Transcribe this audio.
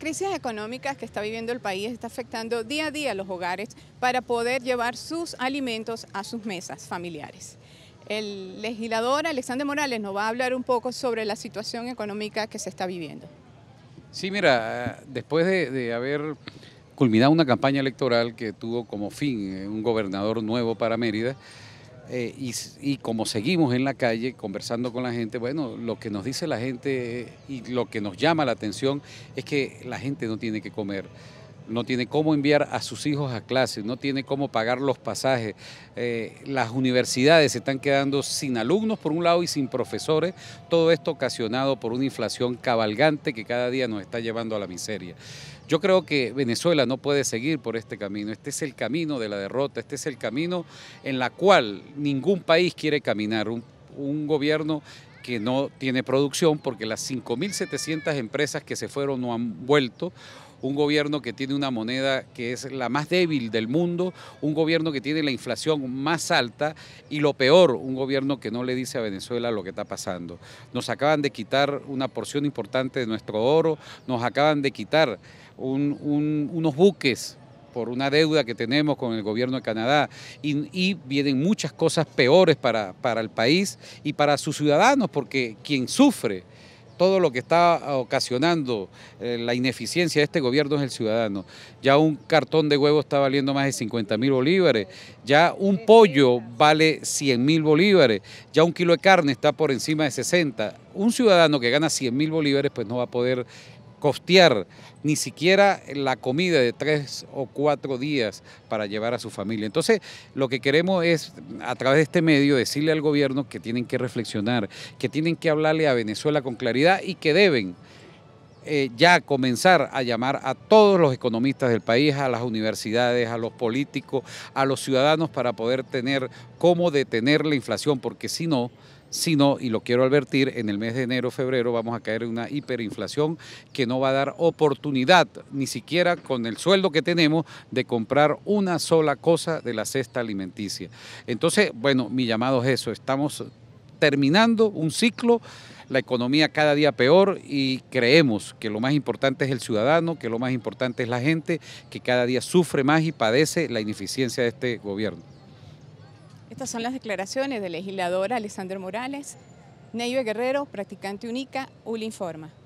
crisis económica que está viviendo el país está afectando día a día los hogares para poder llevar sus alimentos a sus mesas familiares. El legislador Alexander Morales nos va a hablar un poco sobre la situación económica que se está viviendo. Sí, mira, después de haber culminado una campaña electoral que tuvo como fin eh, un gobernador nuevo para Mérida, eh, y, como seguimos en la calle conversando con la gente, bueno, lo que nos dice la gente y lo que nos llama la atención es que la gente no tiene que comer no tiene cómo enviar a sus hijos a clases, no tiene cómo pagar los pasajes. Eh, las universidades se están quedando sin alumnos por un lado y sin profesores, todo esto ocasionado por una inflación cabalgante que cada día nos está llevando a la miseria. Yo creo que Venezuela no puede seguir por este camino, este es el camino de la derrota, este es el camino en la cual ningún país quiere caminar, un gobierno que no tiene producción porque las 5.700 empresas que se fueron no han vuelto un gobierno que tiene una moneda que es la más débil del mundo, un gobierno que tiene la inflación más alta y lo peor, un gobierno que no le dice a Venezuela lo que está pasando. Nos acaban de quitar una porción importante de nuestro oro, nos acaban de quitar unos buques por una deuda que tenemos con el gobierno de Canadá y, vienen muchas cosas peores para, para el país y para sus ciudadanos, porque quien sufre todo lo que está ocasionando eh, la ineficiencia de este gobierno es el ciudadano. Ya un cartón de huevo está valiendo más de 50 mil bolívares, ya un pollo vale 100 mil bolívares, ya un kilo de carne está por encima de 60. Un ciudadano que gana 100 mil bolívares pues no va a poder costear ni siquiera la comida de tres o cuatro días para llevar a su familia. Entonces, lo que queremos es, a través de este medio, decirle al gobierno que tienen que reflexionar, que tienen que hablarle a Venezuela con claridad y que deben eh, ya comenzar a llamar a todos los economistas del país, a las universidades, a los políticos, a los ciudadanos para poder tener cómo detener la inflación, porque si no, si no, y lo quiero advertir, en el mes de enero, febrero vamos a caer en una hiperinflación que no va a dar oportunidad, ni siquiera con el sueldo que tenemos, de comprar una sola cosa de la cesta alimenticia. Entonces, bueno, mi llamado es eso, estamos terminando un ciclo la economía cada día peor y creemos que lo más importante es el ciudadano, que lo más importante es la gente, que cada día sufre más y padece la ineficiencia de este gobierno. Estas son las declaraciones del legislador Alexander Morales, Neyve Guerrero, practicante única, ULI Informa.